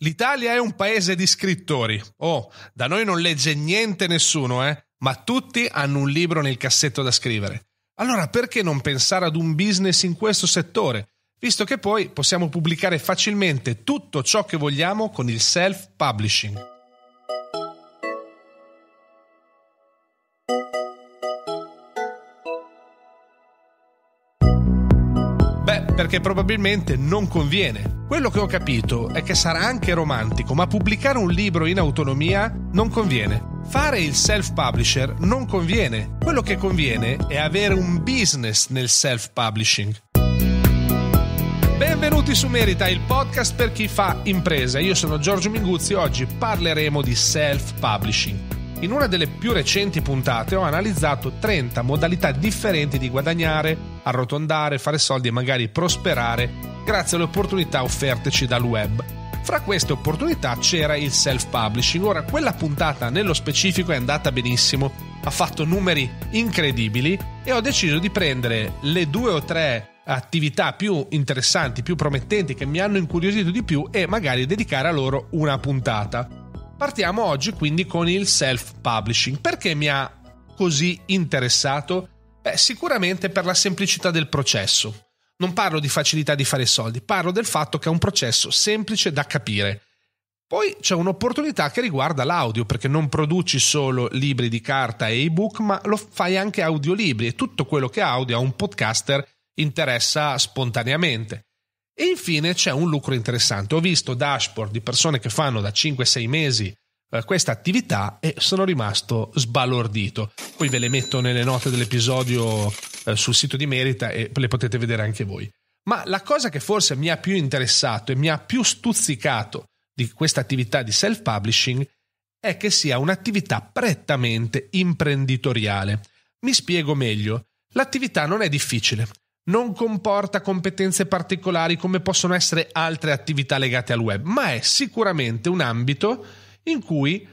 L'Italia è un paese di scrittori. Oh, da noi non legge niente nessuno, eh? Ma tutti hanno un libro nel cassetto da scrivere. Allora perché non pensare ad un business in questo settore? Visto che poi possiamo pubblicare facilmente tutto ciò che vogliamo con il self-publishing. perché probabilmente non conviene. Quello che ho capito è che sarà anche romantico, ma pubblicare un libro in autonomia non conviene. Fare il self-publisher non conviene. Quello che conviene è avere un business nel self-publishing. Benvenuti su Merita, il podcast per chi fa impresa. Io sono Giorgio Minguzzi e oggi parleremo di self-publishing. In una delle più recenti puntate ho analizzato 30 modalità differenti di guadagnare, arrotondare, fare soldi e magari prosperare grazie alle opportunità offerteci dal web. Fra queste opportunità c'era il self-publishing. Ora, quella puntata nello specifico è andata benissimo, ha fatto numeri incredibili e ho deciso di prendere le due o tre attività più interessanti, più promettenti, che mi hanno incuriosito di più e magari dedicare a loro una puntata. Partiamo oggi quindi con il self-publishing. Perché mi ha così interessato? Beh, sicuramente per la semplicità del processo. Non parlo di facilità di fare soldi, parlo del fatto che è un processo semplice da capire. Poi c'è un'opportunità che riguarda l'audio, perché non produci solo libri di carta e ebook, ma lo fai anche audiolibri e tutto quello che audio a un podcaster interessa spontaneamente. E infine c'è un lucro interessante. Ho visto dashboard di persone che fanno da 5-6 mesi eh, questa attività e sono rimasto sbalordito. Poi ve le metto nelle note dell'episodio eh, sul sito di Merita e le potete vedere anche voi. Ma la cosa che forse mi ha più interessato e mi ha più stuzzicato di questa attività di self-publishing è che sia un'attività prettamente imprenditoriale. Mi spiego meglio. L'attività non è difficile non comporta competenze particolari come possono essere altre attività legate al web, ma è sicuramente un ambito in cui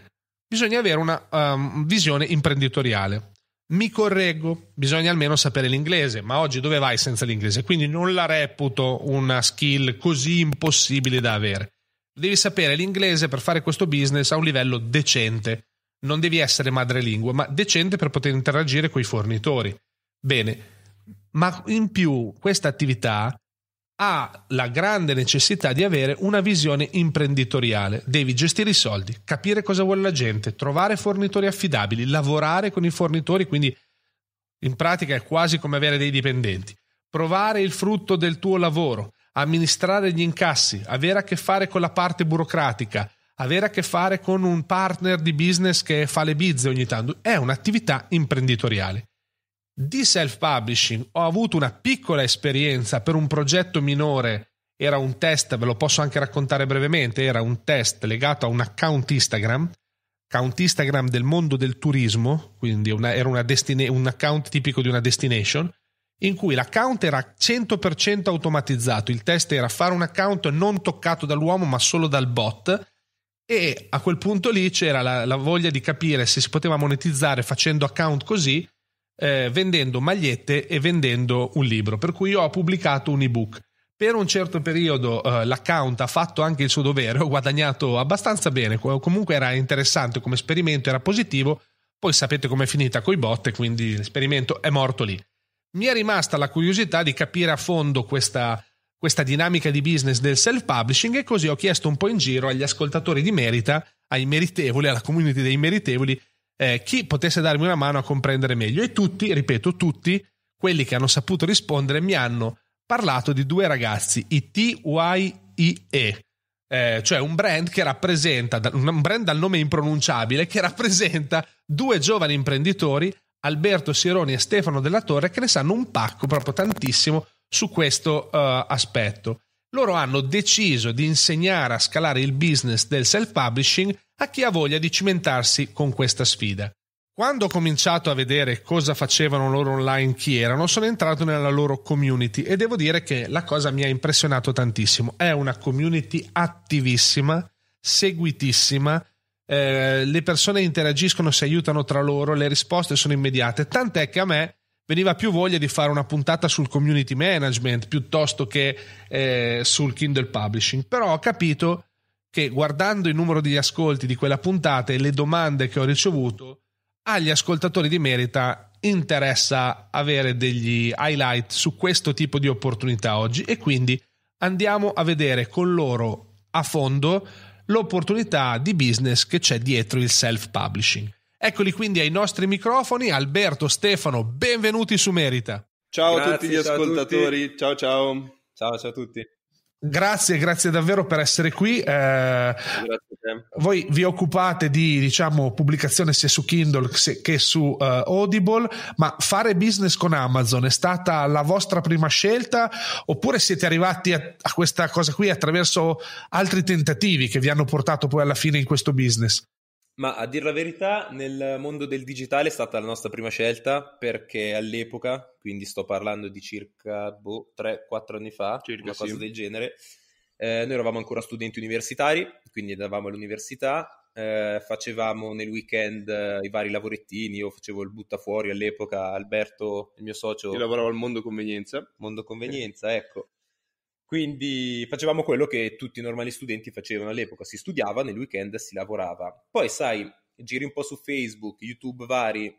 bisogna avere una um, visione imprenditoriale. Mi correggo, bisogna almeno sapere l'inglese, ma oggi dove vai senza l'inglese? Quindi non la reputo una skill così impossibile da avere. Devi sapere l'inglese per fare questo business a un livello decente. Non devi essere madrelingua, ma decente per poter interagire con i fornitori. Bene, ma in più questa attività ha la grande necessità di avere una visione imprenditoriale. Devi gestire i soldi, capire cosa vuole la gente, trovare fornitori affidabili, lavorare con i fornitori, quindi in pratica è quasi come avere dei dipendenti, provare il frutto del tuo lavoro, amministrare gli incassi, avere a che fare con la parte burocratica, avere a che fare con un partner di business che fa le bizze ogni tanto, è un'attività imprenditoriale. Di self-publishing ho avuto una piccola esperienza per un progetto minore, era un test, ve lo posso anche raccontare brevemente, era un test legato a un account Instagram, account Instagram del mondo del turismo, quindi una, era una destina- un account tipico di una destination, in cui l'account era 100% automatizzato, il test era fare un account non toccato dall'uomo ma solo dal bot e a quel punto lì c'era la, la voglia di capire se si poteva monetizzare facendo account così eh, vendendo magliette e vendendo un libro, per cui io ho pubblicato un ebook. Per un certo periodo eh, l'account ha fatto anche il suo dovere, ho guadagnato abbastanza bene, comunque era interessante come esperimento, era positivo, poi sapete com'è finita coi bot, quindi l'esperimento è morto lì. Mi è rimasta la curiosità di capire a fondo questa, questa dinamica di business del self-publishing e così ho chiesto un po' in giro agli ascoltatori di merita, ai meritevoli, alla community dei meritevoli, eh, chi potesse darmi una mano a comprendere meglio. E tutti, ripeto, tutti quelli che hanno saputo rispondere mi hanno parlato di due ragazzi, i TYIE, eh, cioè un brand che rappresenta, un brand dal nome impronunciabile, che rappresenta due giovani imprenditori, Alberto Sironi e Stefano Della Torre, che ne sanno un pacco, proprio tantissimo, su questo uh, aspetto. Loro hanno deciso di insegnare a scalare il business del self-publishing a chi ha voglia di cimentarsi con questa sfida. Quando ho cominciato a vedere cosa facevano loro online, chi erano, sono entrato nella loro community e devo dire che la cosa mi ha impressionato tantissimo. È una community attivissima, seguitissima, eh, le persone interagiscono, si aiutano tra loro, le risposte sono immediate, tant'è che a me veniva più voglia di fare una puntata sul community management piuttosto che eh, sul Kindle Publishing, però ho capito che guardando il numero degli ascolti di quella puntata e le domande che ho ricevuto, agli ascoltatori di Merita interessa avere degli highlight su questo tipo di opportunità oggi e quindi andiamo a vedere con loro a fondo l'opportunità di business che c'è dietro il self-publishing. Eccoli quindi ai nostri microfoni, Alberto, Stefano, benvenuti su Merita. Ciao Grazie, a tutti gli ciao ascoltatori, tutti. ciao ciao. Ciao ciao a tutti. Grazie, grazie davvero per essere qui. Eh, voi vi occupate di diciamo, pubblicazione sia su Kindle che su uh, Audible, ma fare business con Amazon è stata la vostra prima scelta oppure siete arrivati a, a questa cosa qui attraverso altri tentativi che vi hanno portato poi alla fine in questo business? Ma a dire la verità, nel mondo del digitale è stata la nostra prima scelta perché all'epoca, quindi sto parlando di circa boh, 3-4 anni fa, circa, una cosa sì. del genere, eh, noi eravamo ancora studenti universitari, quindi andavamo all'università, eh, facevamo nel weekend eh, i vari lavorettini, io facevo il buttafuori all'epoca, Alberto, il mio socio... Io lavoravo al Mondo Convenienza. Mondo Convenienza, ecco. Quindi facevamo quello che tutti i normali studenti facevano all'epoca, si studiava, nel weekend si lavorava. Poi sai, giri un po' su Facebook, YouTube vari,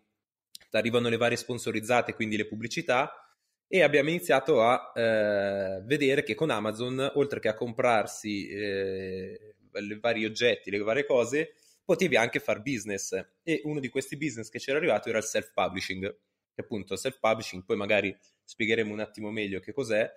arrivano le varie sponsorizzate, quindi le pubblicità, e abbiamo iniziato a eh, vedere che con Amazon, oltre che a comprarsi eh, i vari oggetti, le varie cose, potevi anche fare business. E uno di questi business che c'era arrivato era il self-publishing. Che appunto, self-publishing, poi magari spiegheremo un attimo meglio che cos'è,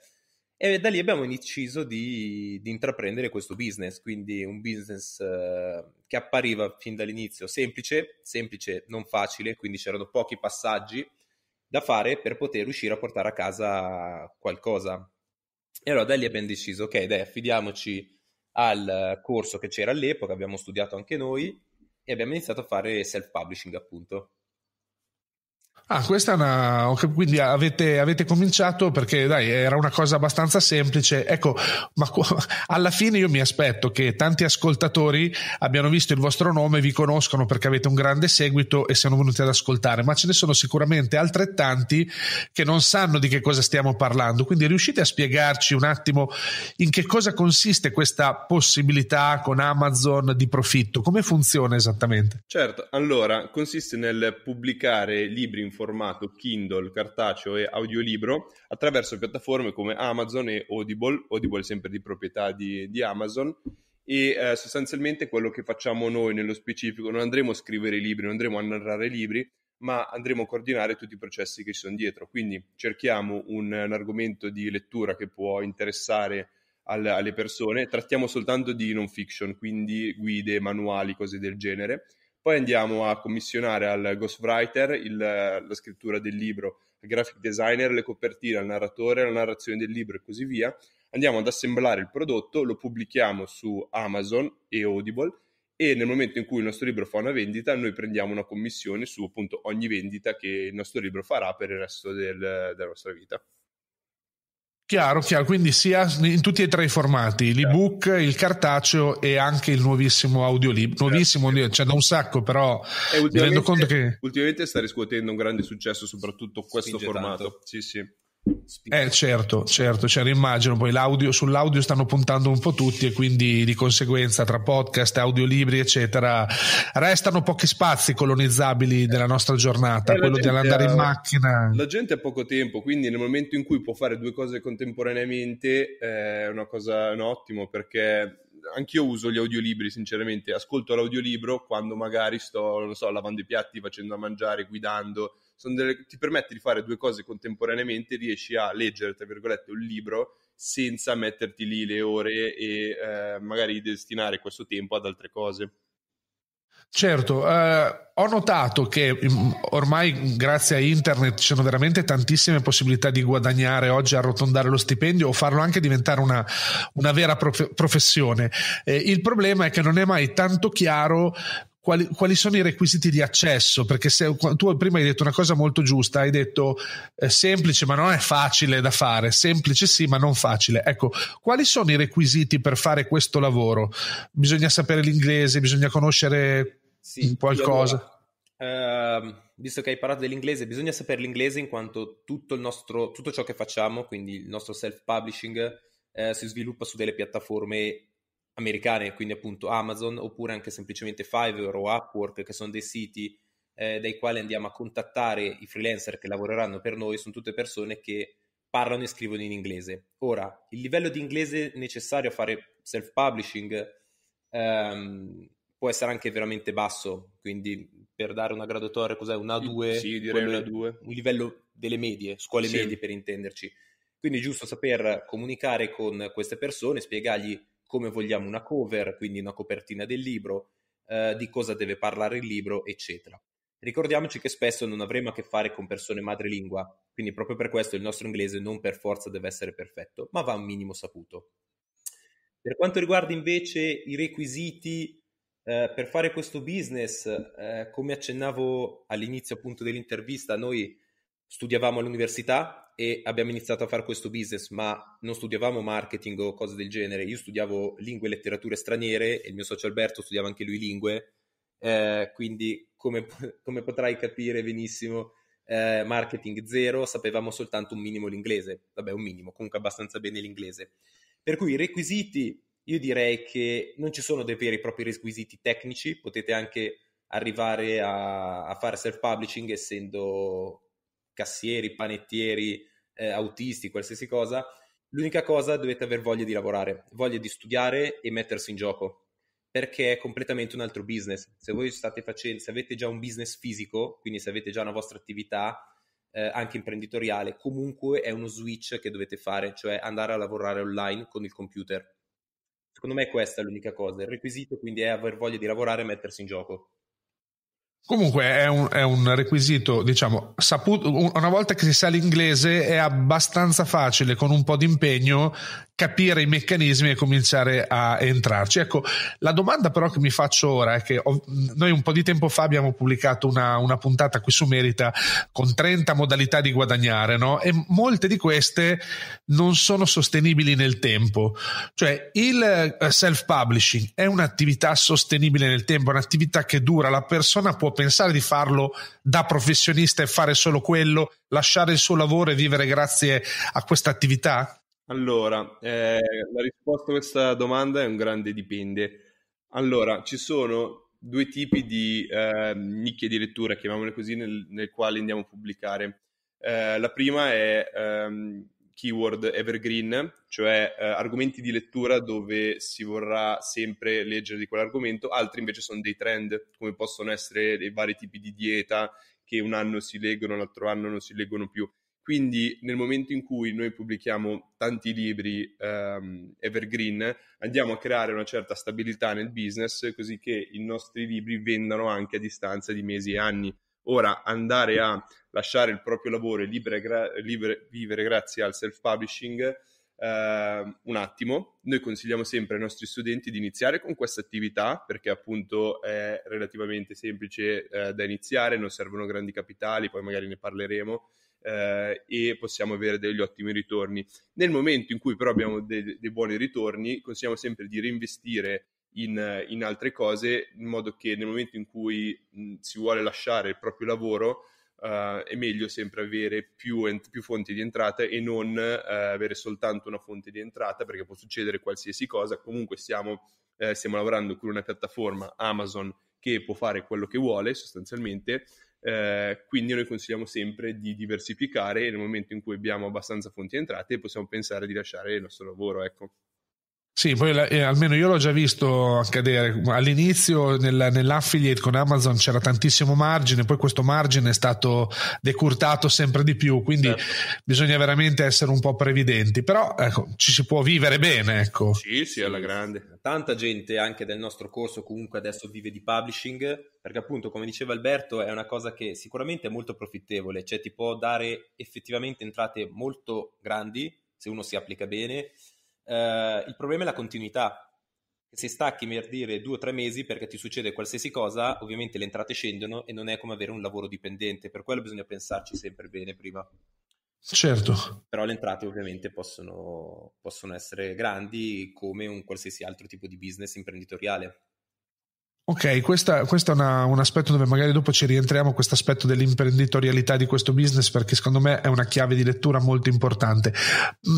e da lì abbiamo deciso di, di intraprendere questo business, quindi un business eh, che appariva fin dall'inizio semplice, semplice, non facile, quindi c'erano pochi passaggi da fare per poter riuscire a portare a casa qualcosa. E allora da lì abbiamo deciso, ok, dai, affidiamoci al corso che c'era all'epoca, abbiamo studiato anche noi e abbiamo iniziato a fare self-publishing appunto. Ah, questa è una. Quindi avete, avete, cominciato perché dai, era una cosa abbastanza semplice. Ecco, ma alla fine io mi aspetto che tanti ascoltatori abbiano visto il vostro nome, vi conoscono perché avete un grande seguito e siano venuti ad ascoltare, ma ce ne sono sicuramente altrettanti che non sanno di che cosa stiamo parlando. Quindi riuscite a spiegarci un attimo in che cosa consiste questa possibilità con Amazon di profitto? Come funziona esattamente? Certo, allora consiste nel pubblicare libri in formato Kindle, cartaceo e audiolibro attraverso piattaforme come Amazon e Audible, Audible sempre di proprietà di, di Amazon e eh, sostanzialmente quello che facciamo noi nello specifico, non andremo a scrivere libri, non andremo a narrare libri, ma andremo a coordinare tutti i processi che ci sono dietro. Quindi cerchiamo un, un argomento di lettura che può interessare al, alle persone, trattiamo soltanto di non fiction, quindi guide, manuali, cose del genere poi andiamo a commissionare al ghostwriter il, la scrittura del libro, al graphic designer le copertine, al narratore la narrazione del libro e così via. Andiamo ad assemblare il prodotto, lo pubblichiamo su Amazon e Audible e nel momento in cui il nostro libro fa una vendita noi prendiamo una commissione su appunto ogni vendita che il nostro libro farà per il resto del, della nostra vita. Chiaro, chiaro, quindi sia in tutti e tre i formati, l'ebook, il cartaceo e anche il nuovissimo audiolibro, nuovissimo, c'è cioè da un sacco però mi rendo conto che... Ultimamente sta riscuotendo un grande successo soprattutto questo Spinge formato, tanto. sì sì. Eh certo, certo, c'era cioè, immagino, poi l'audio, sull'audio stanno puntando un po' tutti e quindi di conseguenza tra podcast, audiolibri eccetera restano pochi spazi colonizzabili della nostra giornata, eh, quello di andare in macchina. La gente ha poco tempo, quindi nel momento in cui può fare due cose contemporaneamente eh, è una cosa no, ottimo perché anch'io uso gli audiolibri, sinceramente. Ascolto l'audiolibro quando magari sto, non so, lavando i piatti, facendo da mangiare, guidando delle, ti permette di fare due cose contemporaneamente, riesci a leggere, tra virgolette, un libro senza metterti lì le ore e eh, magari destinare questo tempo ad altre cose. Certo, eh, ho notato che mm, ormai grazie a internet ci sono veramente tantissime possibilità di guadagnare oggi, arrotondare lo stipendio o farlo anche diventare una, una vera prof- professione. Eh, il problema è che non è mai tanto chiaro quali, quali, sono i requisiti di accesso? Perché se, tu prima hai detto una cosa molto giusta, hai detto eh, semplice ma non è facile da fare, semplice sì ma non facile. Ecco, quali sono i requisiti per fare questo lavoro? Bisogna sapere l'inglese, bisogna conoscere sì, qualcosa? Allora, eh, visto che hai parlato dell'inglese, bisogna sapere l'inglese in quanto tutto, nostro, tutto ciò che facciamo, quindi il nostro self-publishing, eh, si sviluppa su delle piattaforme americane, quindi appunto Amazon, oppure anche semplicemente Fiverr o Upwork, che sono dei siti eh, dai quali andiamo a contattare i freelancer che lavoreranno per noi, sono tutte persone che parlano e scrivono in inglese. Ora, il livello di inglese necessario a fare self-publishing ehm, può essere anche veramente basso, quindi per dare una graduatoria cos'è? Una A2? Sì, direi una A2. Un livello delle medie, scuole sì. medie per intenderci. Quindi è giusto saper comunicare con queste persone, spiegargli come vogliamo una cover, quindi una copertina del libro, eh, di cosa deve parlare il libro, eccetera. Ricordiamoci che spesso non avremo a che fare con persone madrelingua, quindi proprio per questo il nostro inglese non per forza deve essere perfetto, ma va un minimo saputo. Per quanto riguarda invece i requisiti eh, per fare questo business, eh, come accennavo all'inizio appunto dell'intervista, noi studiavamo all'università, e abbiamo iniziato a fare questo business, ma non studiavamo marketing o cose del genere. Io studiavo lingue e letterature straniere e il mio socio Alberto studiava anche lui lingue. Eh, quindi, come, come, potrai capire benissimo, eh, marketing zero, sapevamo soltanto un minimo l'inglese. Vabbè, un minimo, comunque abbastanza bene l'inglese. Per cui i requisiti, io direi che non ci sono dei veri e propri requisiti tecnici, potete anche arrivare a, a fare self-publishing essendo cassieri, panettieri, eh, autisti, qualsiasi cosa. L'unica cosa dovete aver voglia di lavorare, voglia di studiare e mettersi in gioco, perché è completamente un altro business. Se voi state facendo, se avete già un business fisico, quindi se avete già una vostra attività, eh, anche imprenditoriale, comunque è uno switch che dovete fare, cioè andare a lavorare online con il computer. Secondo me questa è l'unica cosa. Il requisito quindi è aver voglia di lavorare e mettersi in gioco. Comunque è un, è un, requisito, diciamo, saputo, una volta che si sa l'inglese è abbastanza facile con un po' di impegno capire i meccanismi e cominciare a entrarci. Ecco, la domanda però che mi faccio ora è che ho, noi un po' di tempo fa abbiamo pubblicato una, una, puntata qui su Merita con 30 modalità di guadagnare, no? E molte di queste non sono sostenibili nel tempo. Cioè, il eh, self-publishing è un'attività sostenibile nel tempo, è un'attività che dura, la persona può pensare di farlo da professionista e fare solo quello, lasciare il suo lavoro e vivere grazie a questa attività? Allora, eh, la risposta a questa domanda è un grande dipende. Allora, ci sono due tipi di eh, nicchie di lettura, chiamiamole così, nel, nel quale andiamo a pubblicare. Eh, la prima è ehm, keyword evergreen, cioè eh, argomenti di lettura dove si vorrà sempre leggere di quell'argomento, altri invece sono dei trend, come possono essere i vari tipi di dieta che un anno si leggono, l'altro anno non si leggono più. Quindi nel momento in cui noi pubblichiamo tanti libri ehm, evergreen, andiamo a creare una certa stabilità nel business così che i nostri libri vendano anche a distanza di mesi e anni. Ora andare a lasciare il proprio lavoro e gra- libre, vivere grazie al self-publishing Uh, un attimo, noi consigliamo sempre ai nostri studenti di iniziare con questa attività perché appunto è relativamente semplice uh, da iniziare, non servono grandi capitali, poi magari ne parleremo eh, e possiamo avere degli ottimi ritorni. Nel momento in cui però abbiamo dei, dei buoni ritorni, consigliamo sempre di reinvestire in, in, altre cose, in modo che nel momento in cui mh, si vuole lasciare il proprio lavoro, Uh, è meglio sempre avere più, ent- più, fonti di entrata e non uh, avere soltanto una fonte di entrata perché può succedere qualsiasi cosa. Comunque stiamo, uh, stiamo lavorando con una piattaforma Amazon che può fare quello che vuole sostanzialmente eh, quindi noi consigliamo sempre di diversificare nel momento in cui abbiamo abbastanza fonti entrate possiamo pensare di lasciare il nostro lavoro. Ecco. Sì, poi la, eh, almeno io l'ho già visto accadere. All'inizio nel, nell'affiliate con Amazon c'era tantissimo margine, poi questo margine è stato decurtato sempre di più, quindi certo. bisogna veramente essere un po' previdenti, però ecco, ci si può vivere bene. Ecco. Sì, sì, alla grande. Tanta gente anche del nostro corso comunque adesso vive di publishing, perché appunto, come diceva Alberto, è una cosa che sicuramente è molto profittevole, cioè ti può dare effettivamente entrate molto grandi se uno si applica bene eh, il problema è la continuità. Se stacchi per dire due o tre mesi perché ti succede qualsiasi cosa, ovviamente le entrate scendono e non è come avere un lavoro dipendente, per quello bisogna pensarci sempre bene prima. Certo. Però le entrate ovviamente possono, possono essere grandi come un qualsiasi altro tipo di business imprenditoriale. Ok, questa, questo è una, un aspetto dove magari dopo ci rientriamo, questo aspetto dell'imprenditorialità di questo business, perché secondo me è una chiave di lettura molto importante.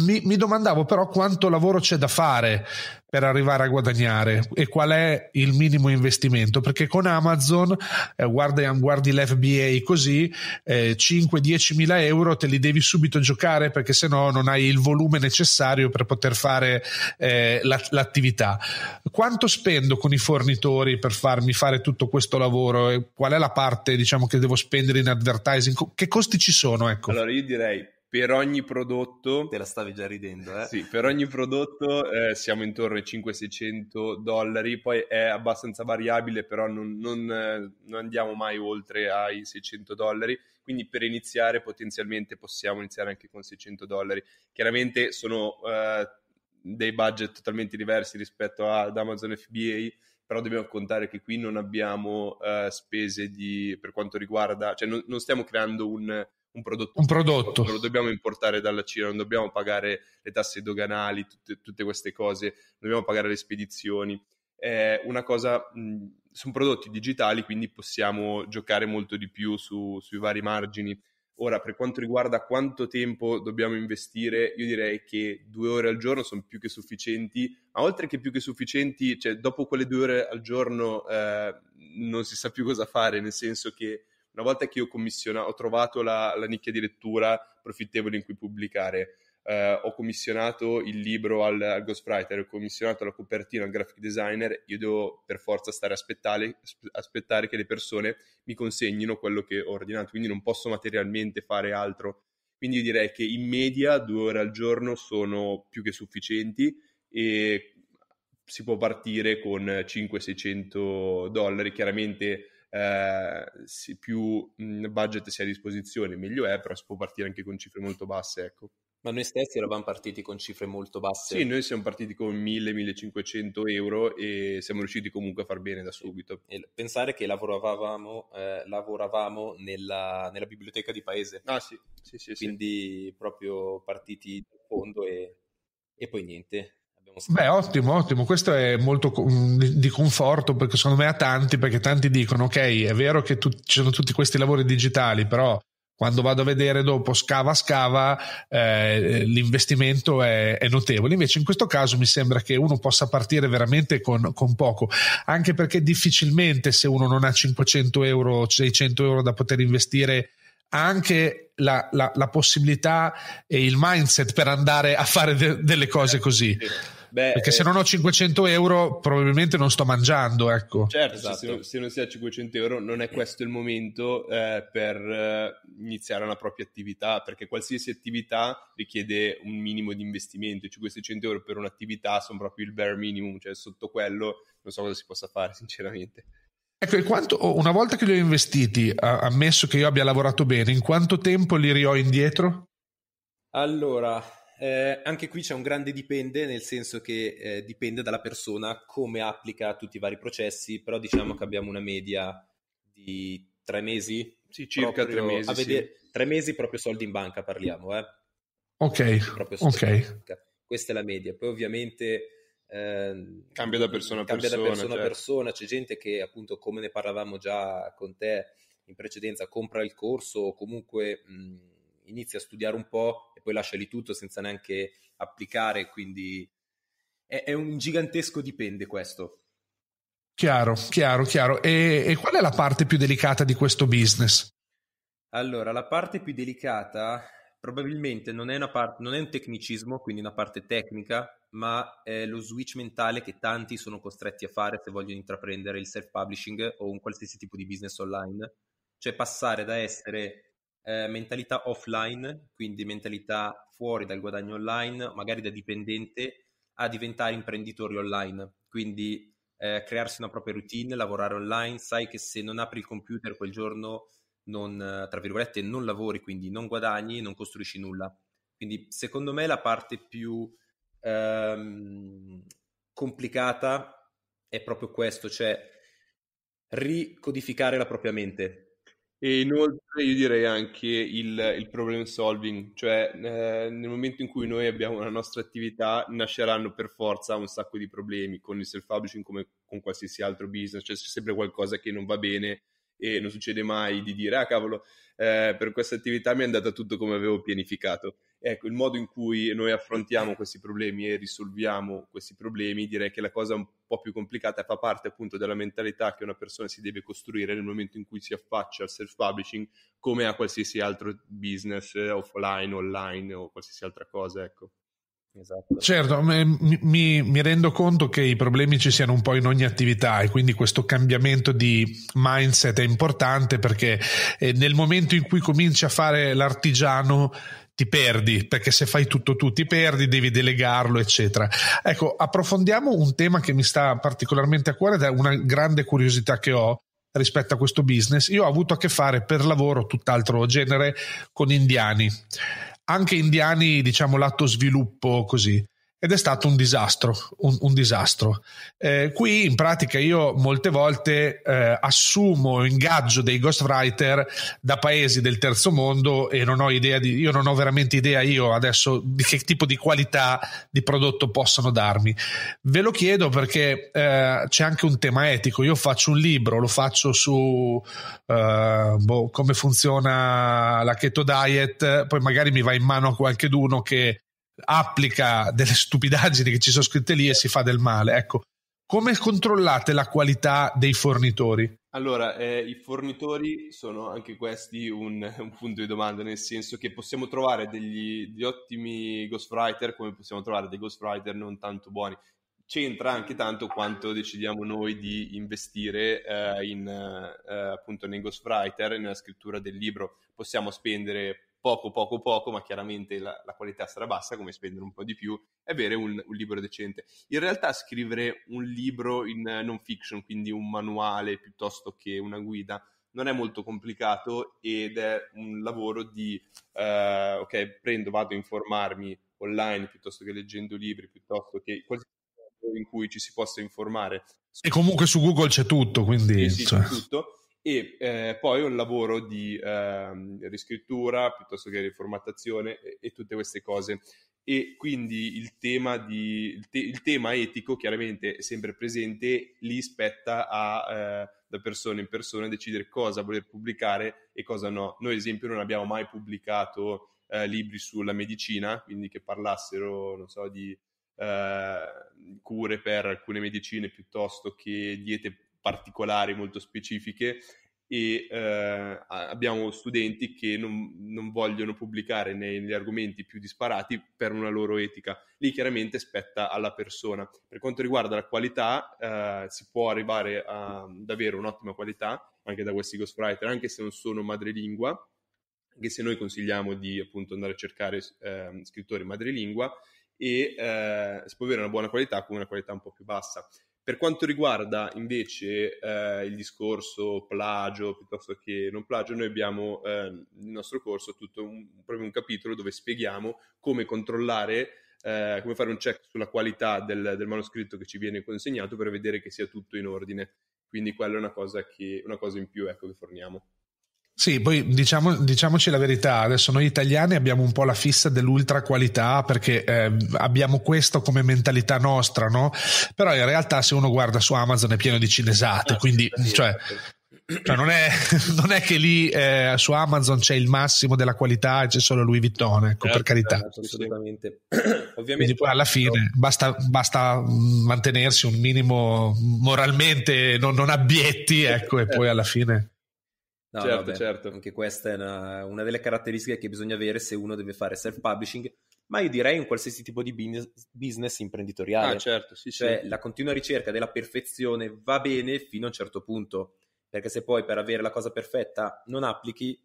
Mi, mi domandavo però quanto lavoro c'è da fare per arrivare a guadagnare e qual è il minimo investimento, perché con Amazon, eh, guardi, guardi l'FBA così, eh, 5-10 mila euro te li devi subito giocare perché se no non hai il volume necessario per poter fare eh, l'attività. Quanto spendo con i fornitori per farmi fare tutto questo lavoro? Qual è la parte diciamo, che devo spendere in advertising? Che costi ci sono? Ecco. Allora io direi per ogni prodotto. Te la stavi già ridendo, eh? Sì, per ogni prodotto eh, siamo intorno ai 500-600 dollari, poi è abbastanza variabile, però non, non, eh, non, andiamo mai oltre ai 600 dollari. Quindi per iniziare potenzialmente possiamo iniziare anche con 600 dollari. Chiaramente sono eh, dei budget totalmente diversi rispetto ad Amazon FBA però dobbiamo contare che qui non abbiamo uh, spese di, per quanto riguarda, cioè non, non stiamo creando un, un prodotto. Un prodotto. Lo dobbiamo importare dalla Cina, non dobbiamo pagare le tasse doganali, tutte, tutte queste cose, dobbiamo pagare le spedizioni. È una cosa, mh, sono prodotti digitali, quindi possiamo giocare molto di più su, sui vari margini. Ora, per quanto riguarda quanto tempo dobbiamo investire, io direi che due ore al giorno sono più che sufficienti, ma oltre che più che sufficienti, cioè dopo quelle due ore al giorno eh, non si sa più cosa fare, nel senso che una volta che io ho trovato la, la nicchia di lettura profittevole in cui pubblicare, eh, ho commissionato il libro al, al ghostwriter, ho commissionato la copertina al graphic designer, io devo per forza stare a aspettare, aspettare che le persone mi consegnino quello che ho ordinato, quindi non posso materialmente fare altro. Quindi io direi che in media due ore al giorno sono più che sufficienti e si può partire con 500-600 dollari, chiaramente eh, più budget si ha a disposizione meglio è, però si può partire anche con cifre molto basse, ecco. Ma noi stessi eravamo partiti con cifre molto basse. Sì, noi siamo partiti con 1000-1500 euro e siamo riusciti comunque a far bene da subito. E pensare che lavoravamo, eh, lavoravamo nella, nella, biblioteca di paese. Ah sì, sì, sì. Quindi sì. proprio partiti dal fondo e, e poi niente. Beh, ottimo, ottimo. Questo è molto mm, di conforto perché secondo me a tanti, perché tanti dicono: Ok, è vero che tu, ci sono tutti questi lavori digitali, però quando vado a vedere dopo scava scava eh, l'investimento è, è, notevole invece in questo caso mi sembra che uno possa partire veramente con, con, poco anche perché difficilmente se uno non ha 500 euro 600 euro da poter investire anche la, la, la possibilità e il mindset per andare a fare de, delle cose eh, così Beh, perché se eh, non ho 500 euro probabilmente non sto mangiando, ecco. Certo, esatto. se, non, se, non, si ha 500 euro non è questo il momento eh, per eh, iniziare una propria attività, perché qualsiasi attività richiede un minimo di investimento, cioè questi euro per un'attività sono proprio il bare minimum, cioè sotto quello non so cosa si possa fare sinceramente. Ecco, e quanto, una volta che li ho investiti, ammesso che io abbia lavorato bene, in quanto tempo li rio indietro? Allora, eh, anche qui c'è un grande dipende, nel senso che eh, dipende dalla persona come applica tutti i vari processi, però diciamo che abbiamo una media di tre mesi. Sì, circa tre mesi. A vedere, sì. Tre mesi proprio soldi in banca parliamo, eh? Ok, proprio ok. Questa è la media. Poi ovviamente... Eh, cambia da persona a persona. Cambia da persona a cioè. persona. C'è gente che appunto, come ne parlavamo già con te in precedenza, compra il corso o comunque... Mh, inizi a studiare un po' e poi lascia lì tutto senza neanche applicare, quindi è, è un gigantesco dipende questo. Chiaro, chiaro, chiaro. E, e, qual è la parte più delicata di questo business? Allora, la parte più delicata probabilmente non è, una parte, non è un tecnicismo, quindi una parte tecnica, ma è lo switch mentale che tanti sono costretti a fare se vogliono intraprendere il self-publishing o un qualsiasi tipo di business online. Cioè passare da essere eh, mentalità offline, quindi mentalità fuori dal guadagno online, magari da dipendente, a diventare imprenditori online. Quindi eh, crearsi una propria routine, lavorare online, sai che se non apri il computer quel giorno non, tra virgolette, non lavori, quindi non guadagni, non costruisci nulla. Quindi secondo me la parte più ehm, complicata è proprio questo, cioè ricodificare la propria mente. E inoltre cioè, io direi anche il, il problem solving, cioè eh, nel momento in cui noi abbiamo la nostra attività nasceranno per forza un sacco di problemi con il self-publishing come con qualsiasi altro business, cioè c'è sempre qualcosa che non va bene e non succede mai di dire ah cavolo eh, per questa attività mi è andata tutto come avevo pianificato. Ecco, il modo in cui noi affrontiamo questi problemi e risolviamo questi problemi direi che la cosa un po' po' più complicata, fa parte appunto della mentalità che una persona si deve costruire nel momento in cui si affaccia al self-publishing come a qualsiasi altro business eh, offline, online o qualsiasi altra cosa, ecco. Esatto. Certo, eh, mi, mi, mi, rendo conto che i problemi ci siano un po' in ogni attività e quindi questo cambiamento di mindset è importante perché eh, nel momento in cui cominci a fare l'artigiano ti perdi, perché se fai tutto tu ti perdi, devi delegarlo, eccetera. Ecco, approfondiamo un tema che mi sta particolarmente a cuore ed è una grande curiosità che ho rispetto a questo business. Io ho avuto a che fare per lavoro tutt'altro genere con indiani anche indiani, diciamo, lato sviluppo così ed è stato un disastro. Un, un disastro. Eh, qui in pratica io molte volte eh, assumo ingaggio dei ghostwriter da paesi del terzo mondo e non ho idea di, io non ho veramente idea io adesso di che tipo di qualità di prodotto possono darmi. Ve lo chiedo perché eh, c'è anche un tema etico. Io faccio un libro, lo faccio su eh, boh, come funziona la keto diet, poi magari mi va in mano qualche d'uno che applica delle stupidaggini che ci sono scritte lì e si fa del male. Ecco, come controllate la qualità dei fornitori? Allora, eh, i fornitori sono anche questi un, un, punto di domanda, nel senso che possiamo trovare degli, degli ottimi ghostwriter come possiamo trovare dei ghostwriter non tanto buoni. C'entra anche tanto quanto decidiamo noi di investire eh, in, eh, appunto nei ghostwriter, nella scrittura del libro. Possiamo spendere poco, poco, poco, ma chiaramente la, la qualità sarà bassa, come spendere un po' di più e avere un, un libro decente. In realtà scrivere un libro in non fiction, quindi un manuale piuttosto che una guida, non è molto complicato ed è un lavoro di, eh, ok, prendo, vado a informarmi online piuttosto che leggendo libri, piuttosto che qualsiasi in cui ci si possa informare. E comunque su Google c'è tutto, quindi... Sì, sì, cioè... c'è tutto e eh, poi un lavoro di eh, riscrittura piuttosto che riformattazione e, e, tutte queste cose. E quindi il tema, di, il te, il tema etico chiaramente è sempre presente, lì spetta a, eh, da persona in persona decidere cosa voler pubblicare e cosa no. Noi, ad esempio, non abbiamo mai pubblicato eh, libri sulla medicina, quindi che parlassero, non so, di eh, cure per alcune medicine piuttosto che diete particolari, molto specifiche e eh, abbiamo studenti che non, non vogliono pubblicare negli argomenti più disparati per una loro etica. Lì chiaramente spetta alla persona. Per quanto riguarda la qualità, eh, si può arrivare a, ad avere un'ottima qualità anche da questi ghostwriter, anche se non sono madrelingua, anche se noi consigliamo di appunto andare a cercare eh, scrittori madrelingua e eh, si può avere una buona qualità con una qualità un po' più bassa. Per quanto riguarda invece eh, il discorso plagio piuttosto che non plagio, noi abbiamo eh, nel nostro corso tutto un, proprio un capitolo dove spieghiamo come controllare, eh, come fare un check sulla qualità del, del, manoscritto che ci viene consegnato per vedere che sia tutto in ordine. Quindi quella è una cosa, che, una cosa in più ecco, che forniamo. Sì, poi diciamo, diciamoci la verità, adesso noi italiani abbiamo un po' la fissa dell'ultra qualità perché eh, abbiamo questo come mentalità nostra, no? Però in realtà se uno guarda su Amazon è pieno di cinesate, quindi cioè, cioè non, è, non, è, che lì eh, su Amazon c'è il massimo della qualità e c'è solo Louis Vuitton, ecco, certo, per carità. Certo, assolutamente. Ovviamente, Quindi poi alla fine basta, basta mm, mantenersi un minimo moralmente, non, non abbietti, ecco, e poi alla fine... No, certo, vabbè, certo. Anche questa è una, una, delle caratteristiche che bisogna avere se uno deve fare self-publishing, ma io direi un qualsiasi tipo di business imprenditoriale. Ah, certo, sì, cioè, sì. la continua ricerca della perfezione va bene fino a un certo punto, perché se poi per avere la cosa perfetta non applichi...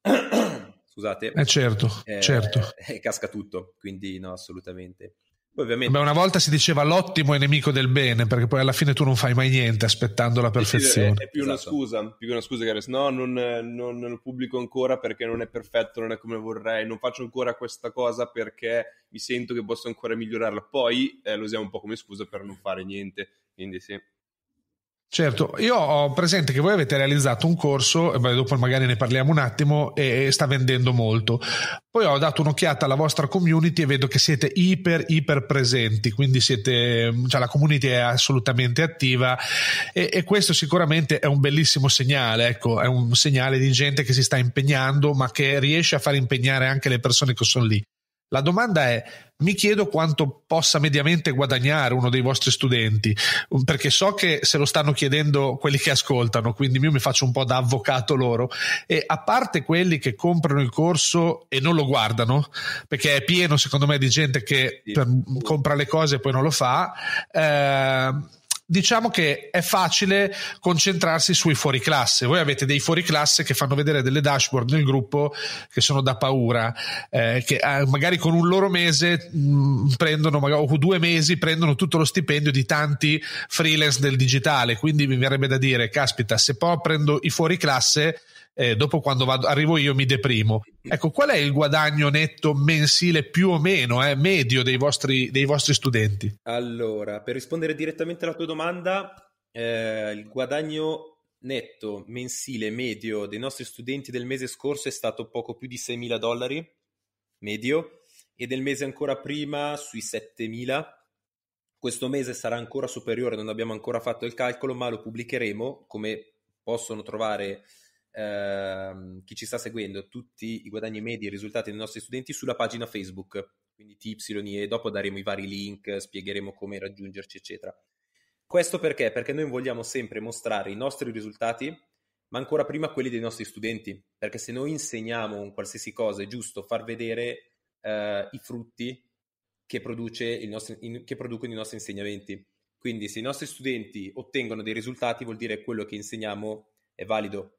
Scusate. Eh certo, eh, certo. Eh, casca tutto, quindi no, assolutamente. Ovviamente. Beh, una volta si diceva l'ottimo è nemico del bene, perché poi alla fine tu non fai mai niente aspettando la perfezione. è, è, più esatto. una scusa, più una scusa che no, non, non, non, lo pubblico ancora perché non è perfetto, non è come vorrei, non faccio ancora questa cosa perché mi sento che posso ancora migliorarla. Poi eh, lo usiamo un po' come scusa per non fare niente, quindi sì. Certo, io ho presente che voi avete realizzato un corso, e eh, dopo magari ne parliamo un attimo, e sta vendendo molto. Poi ho dato un'occhiata alla vostra community e vedo che siete iper, iper presenti, quindi siete, cioè la community è assolutamente attiva e, e questo sicuramente è un bellissimo segnale, ecco, è un segnale di gente che si sta impegnando ma che riesce a far impegnare anche le persone che sono lì. La domanda è, mi chiedo quanto possa mediamente guadagnare uno dei vostri studenti, perché so che se lo stanno chiedendo quelli che ascoltano, quindi io mi faccio un po' da avvocato loro, e a parte quelli che comprano il corso e non lo guardano, perché è pieno secondo me di gente che per, compra le cose e poi non lo fa, eh, diciamo che è facile concentrarsi sui fuoriclasse. Voi avete dei fuoriclasse che fanno vedere delle dashboard nel gruppo che sono da paura, eh, che eh, magari con un loro mese mh, mm, prendono, magari, o due mesi prendono tutto lo stipendio di tanti freelance del digitale. Quindi mi verrebbe da dire, caspita, se poi prendo i fuoriclasse eh, dopo quando vado, arrivo io mi deprimo. Ecco, qual è il guadagno netto mensile più o meno eh, medio dei vostri, dei vostri studenti? Allora, per rispondere direttamente alla tua domanda, eh, il guadagno netto mensile medio dei nostri studenti del mese scorso è stato poco più di 6.000 dollari medio e del mese ancora prima sui 7.000. Questo mese sarà ancora superiore, non abbiamo ancora fatto il calcolo, ma lo pubblicheremo come possono trovare ehm, chi ci sta seguendo tutti i guadagni medi e i risultati dei nostri studenti sulla pagina Facebook, quindi TY e dopo daremo i vari link, spiegheremo come raggiungerci, eccetera. Questo perché? Perché noi vogliamo sempre mostrare i nostri risultati, ma ancora prima quelli dei nostri studenti, perché se noi insegniamo un qualsiasi cosa è giusto far vedere eh, i frutti che, nostro, in, che producono i nostri insegnamenti. Quindi se i nostri studenti ottengono dei risultati vuol dire che quello che insegniamo è valido,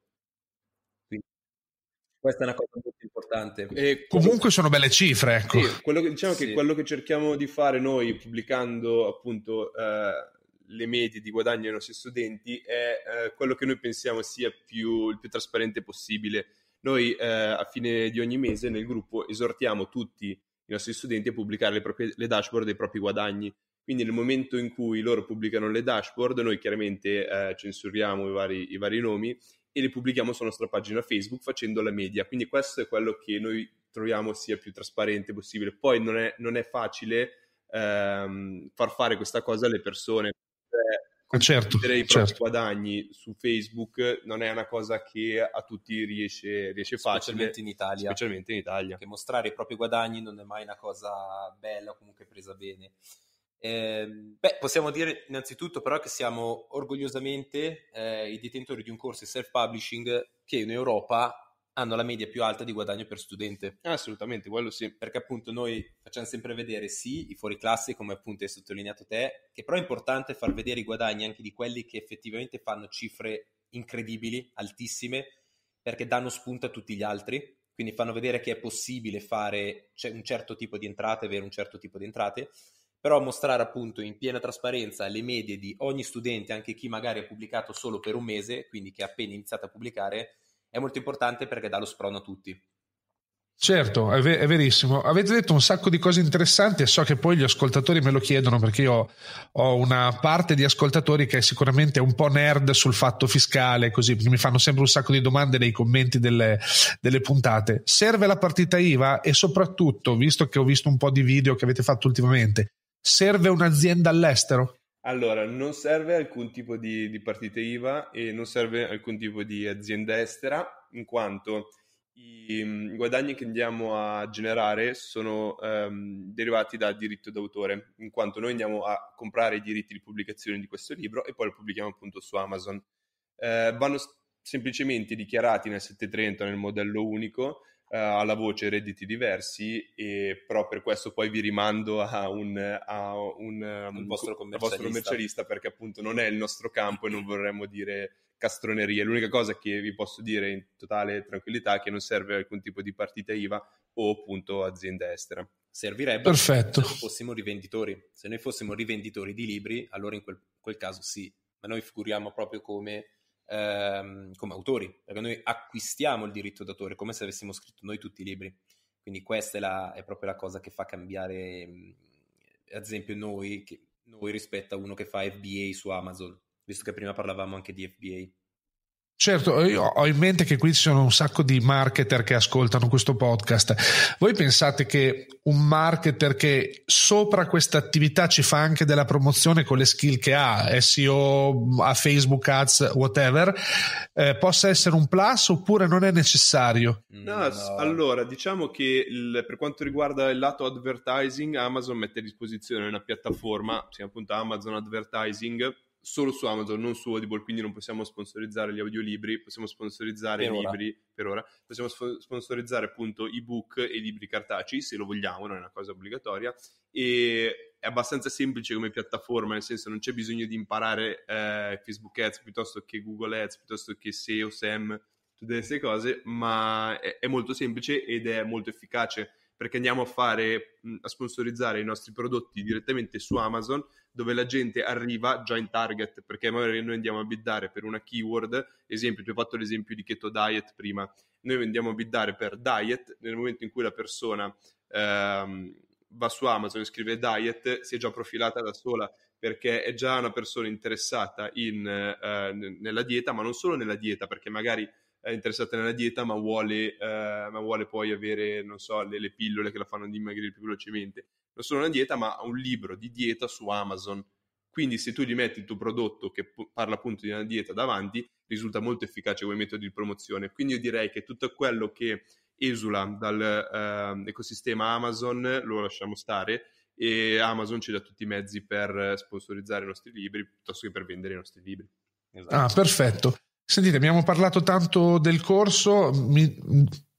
questa è una cosa molto importante. E comunque sono belle cifre. Ecco. Sì, che, diciamo sì. che quello che cerchiamo di fare noi pubblicando appunto eh, le medie di guadagno ai nostri studenti è eh, quello che noi pensiamo sia più, il più trasparente possibile. Noi eh, a fine di ogni mese nel gruppo esortiamo tutti i nostri studenti a pubblicare le, proprie, le dashboard dei propri guadagni. Quindi nel momento in cui loro pubblicano le dashboard, noi chiaramente eh, censuriamo i vari, i vari, nomi e le pubblichiamo sulla nostra pagina Facebook facendo la media. Quindi questo è quello che noi troviamo sia più trasparente possibile. Poi non è, non è facile ehm, far fare questa cosa alle persone. Eh, certo, i propri certo. guadagni su Facebook non è una cosa che a tutti riesce, riesce facile. In Italia, specialmente in Italia. Che mostrare i propri guadagni non è mai una cosa bella o comunque presa bene. Eh, beh, possiamo dire innanzitutto però che siamo orgogliosamente eh, i detentori di un corso di self-publishing che in Europa hanno la media più alta di guadagno per studente. Assolutamente, quello sì. Perché appunto noi facciamo sempre vedere sì i fuori classe, come appunto hai sottolineato te, che però è importante far vedere i guadagni anche di quelli che effettivamente fanno cifre incredibili, altissime, perché danno spunto a tutti gli altri. Quindi fanno vedere che è possibile fare cioè, un certo tipo di entrate, avere un certo tipo di entrate però mostrare appunto in piena trasparenza le medie di ogni studente, anche chi magari ha pubblicato solo per un mese, quindi che ha appena iniziato a pubblicare, è molto importante perché dà lo sprono a tutti. Certo, è, ver- è, verissimo. Avete detto un sacco di cose interessanti e so che poi gli ascoltatori me lo chiedono perché io ho una parte di ascoltatori che è sicuramente un po' nerd sul fatto fiscale, così perché mi fanno sempre un sacco di domande nei commenti delle, delle puntate. Serve la partita IVA e soprattutto, visto che ho visto un po' di video che avete fatto ultimamente, serve un'azienda all'estero? Allora, non serve alcun tipo di, di partita IVA e non serve alcun tipo di azienda estera, in quanto i mm, guadagni che andiamo a generare sono ehm, derivati da diritto d'autore, in quanto noi andiamo a comprare i diritti di pubblicazione di questo libro e poi lo pubblichiamo appunto su Amazon. Eh, vanno semplicemente dichiarati nel 730 nel modello unico eh, alla voce redditi diversi e però per questo poi vi rimando a un, a un um, vostro, commercialista. commercialista. perché appunto non è il nostro campo e non vorremmo dire castronerie. L'unica cosa che vi posso dire in totale tranquillità è che non serve alcun tipo di partita IVA o appunto azienda estera. Servirebbe Perfetto. se fossimo rivenditori. Se noi fossimo rivenditori di libri, allora in quel, quel caso sì, ma noi figuriamo proprio come ehm, come autori, perché noi acquistiamo il diritto d'autore come se avessimo scritto noi tutti i libri. Quindi questa è, la, è proprio la cosa che fa cambiare, ad esempio, noi, che, noi rispetto a uno che fa FBA su Amazon, visto che prima parlavamo anche di FBA. Certo, eh, io ho in mente che qui ci sono un sacco di marketer che ascoltano questo podcast. Voi pensate che un marketer che sopra questa attività ci fa anche della promozione con le skill che ha, SEO, a Facebook Ads, whatever, eh, possa essere un plus oppure non è necessario? No, allora diciamo che il, per quanto riguarda il lato advertising, Amazon mette a disposizione una piattaforma, si appunto Amazon Advertising, solo su Amazon, non su Audible, quindi non possiamo sponsorizzare gli audiolibri, possiamo sponsorizzare per i ora. libri per ora, possiamo sp- sponsorizzare appunto ebook e libri cartacei se lo vogliamo, non è una cosa obbligatoria e è abbastanza semplice come piattaforma, nel senso non c'è bisogno di imparare eh, Facebook Ads piuttosto che Google Ads, piuttosto che SEO, SEM, tutte queste cose, ma è, è molto semplice ed è molto efficace perché andiamo a fare mm, a sponsorizzare i nostri prodotti direttamente su Amazon dove la gente arriva già in target perché magari noi andiamo a biddare per una keyword esempio ti ho fatto l'esempio di keto diet prima noi andiamo a biddare per diet nel momento in cui la persona ehm, va su Amazon e scrive diet si è già profilata da sola perché è già una persona interessata in, eh, nella dieta ma non solo nella dieta perché magari è interessata nella dieta ma vuole, eh, ma vuole poi avere, non so, le, le, pillole che la fanno dimagrire più velocemente. Non solo una dieta, ma un libro di dieta su Amazon. Quindi se tu gli metti il tuo prodotto che parla appunto di una dieta davanti, risulta molto efficace come metodo di promozione. Quindi io direi che tutto quello che esula dall'ecosistema ehm, eh, Amazon lo lasciamo stare e Amazon ci dà tutti i mezzi per eh, sponsorizzare i nostri libri piuttosto che per vendere i nostri libri. Esatto. Ah, perfetto. Sentite, abbiamo parlato tanto del corso, mi,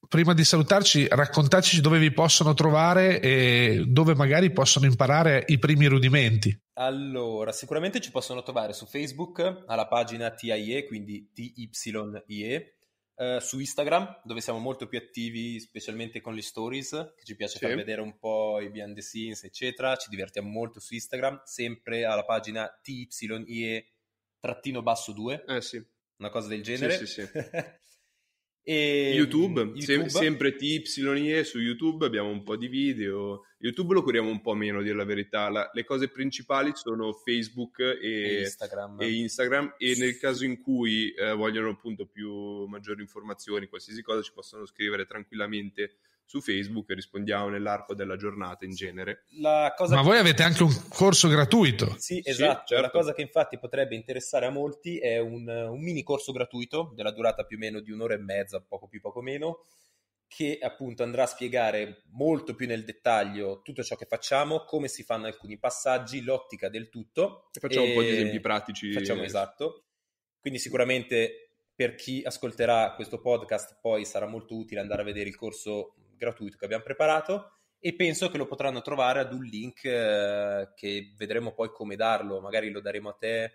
prima di salutarci raccontateci dove vi possono trovare e dove magari possono imparare i primi rudimenti. Allora, sicuramente ci possono trovare su Facebook alla pagina TIE, quindi TYIE, eh, su Instagram dove siamo molto più attivi, specialmente con le stories, che ci piace sì. far vedere un po' i behind the scenes, eccetera. Ci divertiamo molto su Instagram, sempre alla pagina TYIE-2. Eh sì una cosa del genere. Sì, sì, sì. e, YouTube, YouTube. Se, sempre TYE su YouTube, abbiamo un po' di video. YouTube lo curiamo un po' meno, a dire la verità. La, le cose principali sono Facebook e, e, Instagram. e Instagram. E nel caso in cui eh, vogliono appunto più maggiori informazioni, qualsiasi cosa, ci possono scrivere tranquillamente su Facebook e rispondiamo nell'arco della giornata in genere. La cosa Ma che... voi avete anche un corso gratuito. Sì, esatto. Sì, certo. La cosa che infatti potrebbe interessare a molti è un, un mini corso gratuito della durata più o meno di un'ora e mezza, poco più, poco meno che appunto andrà a spiegare molto più nel dettaglio tutto ciò che facciamo, come si fanno alcuni passaggi, l'ottica del tutto. E facciamo e... un po' di esempi pratici. Facciamo esatto. Quindi sicuramente per chi ascolterà questo podcast poi sarà molto utile andare a vedere il corso gratuito che abbiamo preparato e penso che lo potranno trovare ad un link eh, che vedremo poi come darlo, magari lo daremo a te.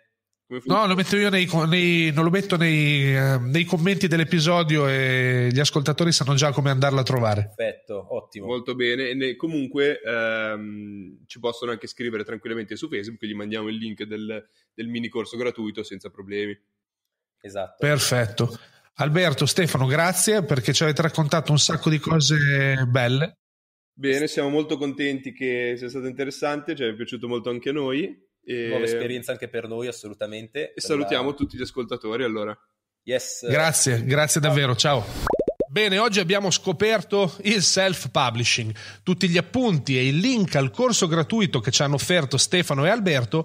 No, lo metto io nei, nei, non lo metto nei, eh, nei, commenti dell'episodio e gli ascoltatori sanno già come andarla a trovare. Perfetto, ottimo. Molto bene. E ne, comunque ehm, ci possono anche scrivere tranquillamente su Facebook, gli mandiamo il link del, del mini corso gratuito senza problemi. Esatto. Perfetto. Alberto, Stefano, grazie perché ci avete raccontato un sacco di cose belle. Bene, siamo molto contenti che sia stato interessante, ci è piaciuto molto anche a noi. E... Nuova esperienza anche per noi, assolutamente. E salutiamo la... tutti gli ascoltatori allora. Yes. Grazie, grazie davvero, ciao. Bene, oggi abbiamo scoperto il self-publishing. Tutti gli appunti e il link al corso gratuito che ci hanno offerto Stefano e Alberto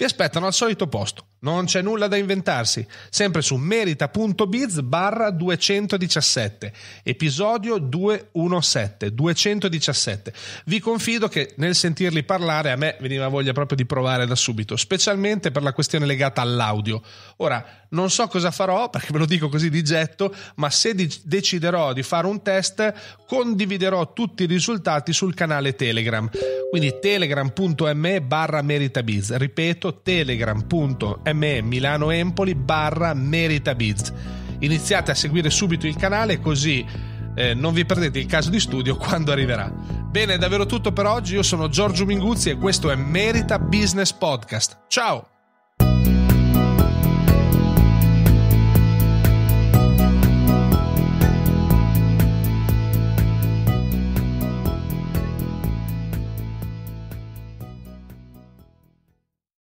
vi aspettano al solito posto. Non c'è nulla da inventarsi, sempre su merita.biz barra 217, episodio 217, 217. Vi confido che nel sentirli parlare a me veniva voglia proprio di provare da subito, specialmente per la questione legata all'audio. Ora, non so cosa farò, perché ve lo dico così di getto, ma se deciderò di fare un test, condividerò tutti i risultati sul canale Telegram. Quindi telegram.me barra meritabiz, ripeto indirizzo telegram.me milanoempoli barra meritabiz. Iniziate a seguire subito il canale così eh, non vi perdete il caso di studio quando arriverà. Bene, è davvero tutto per oggi. Io sono Giorgio Minguzzi e questo è Merita Business Podcast. Ciao!